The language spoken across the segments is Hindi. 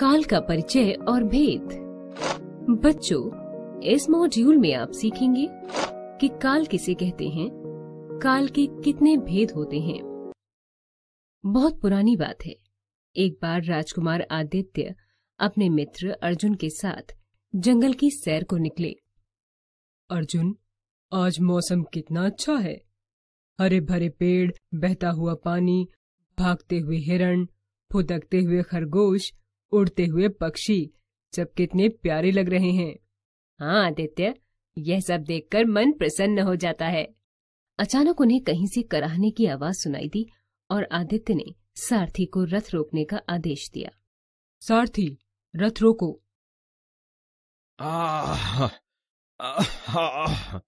काल का परिचय और भेद बच्चों इस मॉड्यूल में आप सीखेंगे कि काल किसे कहते हैं काल के कितने भेद होते हैं बहुत पुरानी बात है एक बार राजकुमार आदित्य अपने मित्र अर्जुन के साथ जंगल की सैर को निकले अर्जुन आज मौसम कितना अच्छा है हरे भरे पेड़ बहता हुआ पानी भागते हुए हिरण फुदकते हुए खरगोश उड़ते हुए पक्षी जब कितने प्यारे लग रहे हैं हाँ आदित्य यह सब देखकर मन प्रसन्न हो जाता है अचानक उन्हें कहीं से कराहने की आवाज सुनाई दी और आदित्य ने सारथी को रथ रोकने का आदेश दिया सारथी रथ रोको आ, आ, आ,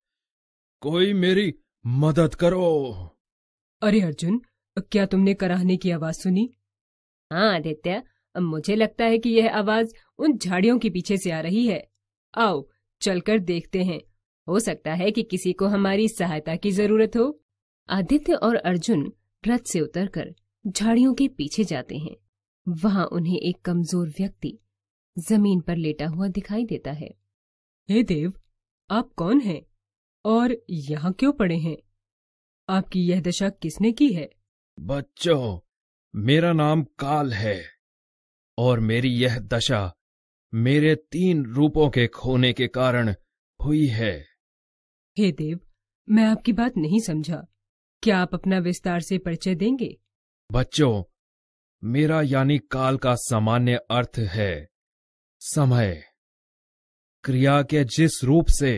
कोई मेरी मदद करो अरे अर्जुन क्या तुमने कराहने की आवाज सुनी हाँ आदित्य मुझे लगता है कि यह आवाज उन झाड़ियों के पीछे से आ रही है आओ चलकर देखते हैं हो सकता है कि किसी को हमारी सहायता की जरूरत हो आदित्य और अर्जुन रथ से उतरकर झाड़ियों के पीछे जाते हैं वहां उन्हें एक कमजोर व्यक्ति जमीन पर लेटा हुआ दिखाई देता है हे देव आप कौन हैं और यहाँ क्यों पड़े हैं आपकी यह दशा किसने की है बच्चों मेरा नाम काल है और मेरी यह दशा मेरे तीन रूपों के खोने के कारण हुई है हे देव मैं आपकी बात नहीं समझा क्या आप अपना विस्तार से परिचय देंगे बच्चों मेरा यानी काल का सामान्य अर्थ है समय क्रिया के जिस रूप से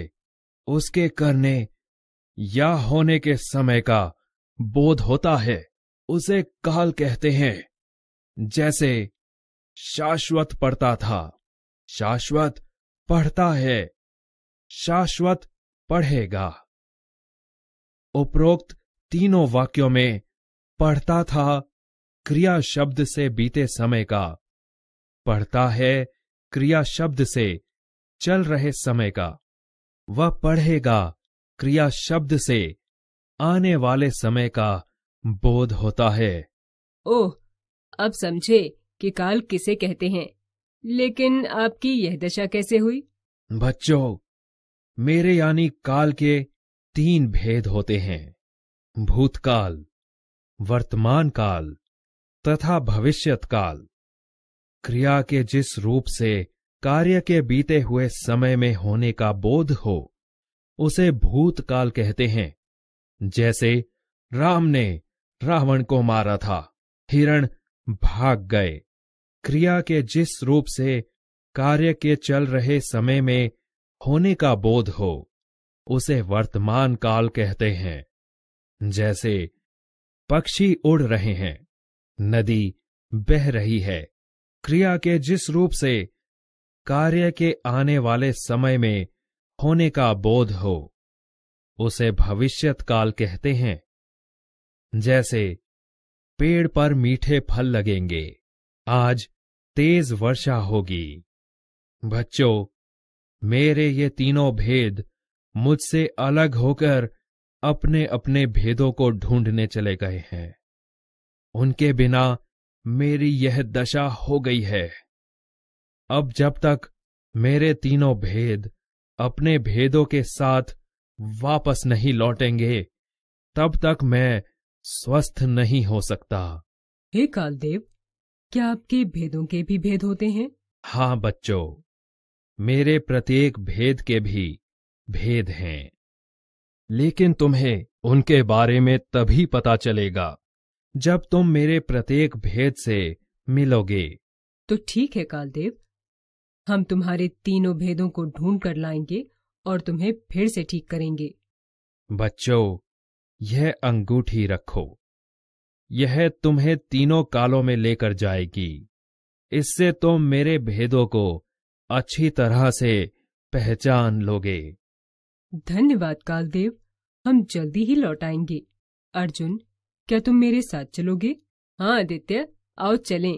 उसके करने या होने के समय का बोध होता है उसे काल कहते हैं जैसे शाश्वत पढ़ता था शाश्वत पढ़ता है शाश्वत पढ़ेगा उपरोक्त तीनों वाक्यों में पढ़ता था क्रिया शब्द से बीते समय का पढ़ता है क्रिया शब्द से चल रहे समय का वह पढ़ेगा क्रिया शब्द से आने वाले समय का बोध होता है ओह अब समझे कि काल किसे कहते हैं लेकिन आपकी यह दशा कैसे हुई बच्चों मेरे यानी काल के तीन भेद होते हैं भूतकाल वर्तमान काल तथा भविष्यत काल क्रिया के जिस रूप से कार्य के बीते हुए समय में होने का बोध हो उसे भूतकाल कहते हैं जैसे राम ने रावण को मारा था हिरण भाग गए क्रिया के जिस रूप से कार्य के चल रहे समय में होने का बोध हो उसे वर्तमान काल कहते हैं जैसे पक्षी उड़ रहे हैं नदी बह रही है क्रिया के जिस रूप से कार्य के आने वाले समय में होने का बोध हो उसे भविष्यत काल कहते हैं जैसे पेड़ पर मीठे फल लगेंगे आज तेज वर्षा होगी बच्चों मेरे ये तीनों भेद मुझसे अलग होकर अपने अपने भेदों को ढूंढने चले गए हैं उनके बिना मेरी यह दशा हो गई है अब जब तक मेरे तीनों भेद अपने भेदों के साथ वापस नहीं लौटेंगे तब तक मैं स्वस्थ नहीं हो सकता हे कालदेव क्या आपके भेदों के भी भेद होते हैं हाँ बच्चों मेरे प्रत्येक भेद के भी भेद हैं लेकिन तुम्हें उनके बारे में तभी पता चलेगा जब तुम मेरे प्रत्येक भेद से मिलोगे तो ठीक है कालदेव हम तुम्हारे तीनों भेदों को ढूंढ कर लाएंगे और तुम्हें फिर से ठीक करेंगे बच्चों यह अंगूठी रखो यह तुम्हें तीनों कालों में लेकर जाएगी इससे तुम मेरे भेदों को अच्छी तरह से पहचान लोगे धन्यवाद कालदेव हम जल्दी ही लौट आएंगे अर्जुन क्या तुम मेरे साथ चलोगे हाँ आदित्य आओ चलें।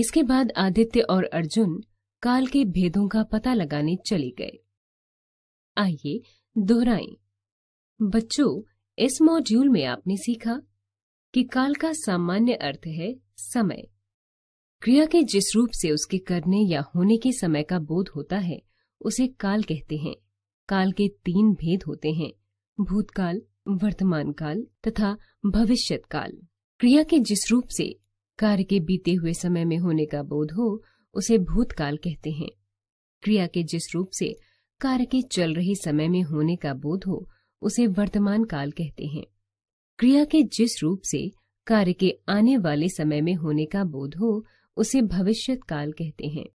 इसके बाद आदित्य और अर्जुन काल के भेदों का पता लगाने चले गए आइए दोहराएं। बच्चों इस मॉड्यूल में आपने सीखा कि काल का सामान्य अर्थ है समय क्रिया के जिस रूप से उसके करने या होने के समय का बोध होता है उसे काल कहते हैं काल के तीन भेद होते हैं भूतकाल वर्तमान काल तथा भविष्यत काल क्रिया के जिस रूप से कार्य के बीते हुए समय में होने का बोध हो उसे भूतकाल कहते हैं क्रिया के जिस रूप से कार्य के चल रहे समय में होने का बोध हो उसे वर्तमान काल कहते हैं क्रिया के जिस रूप से कार्य के आने वाले समय में होने का बोध हो उसे भविष्यत काल कहते हैं